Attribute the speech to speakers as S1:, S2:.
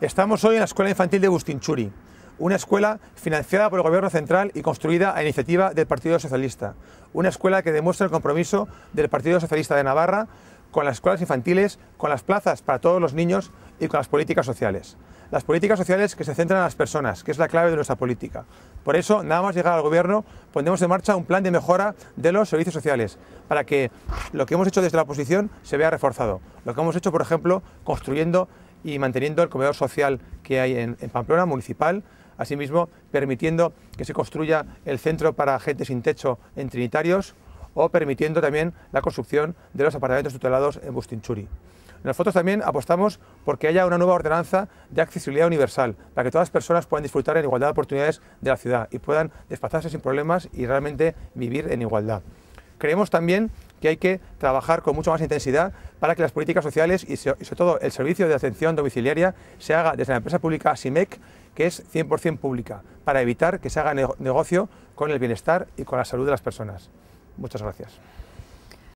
S1: Estamos hoy en la Escuela Infantil de Bustinchuri, una escuela financiada por el Gobierno Central y construida a iniciativa del Partido Socialista, una escuela que demuestra el compromiso del Partido Socialista de Navarra con las escuelas infantiles, con las plazas para todos los niños y con las políticas sociales. Las políticas sociales que se centran en las personas, que es la clave de nuestra política. Por eso, nada más llegar al Gobierno, pondremos en marcha un plan de mejora de los servicios sociales, para que lo que hemos hecho desde la oposición se vea reforzado. Lo que hemos hecho, por ejemplo, construyendo y manteniendo el comedor social que hay en, Pamplona municipal, asimismo permitiendo que se construya el centro para gente sin techo en Trinitarios o permitiendo también la construcción de los apartamentos tutelados en Bustinchuri. Nosotros también apostamos porque haya una nueva ordenanza de accesibilidad universal, para que todas las personas puedan disfrutar en igualdad de oportunidades de la ciudad y puedan desplazarse sin problemas y realmente vivir en igualdad. Creemos también que hay que trabajar con mucha más intensidad para que las políticas sociales y sobre todo el servicio de atención domiciliaria se haga desde la empresa pública SIMEC, que es 100% pública, para evitar que se haga negocio con el bienestar y con la salud de las personas. Muchas gracias.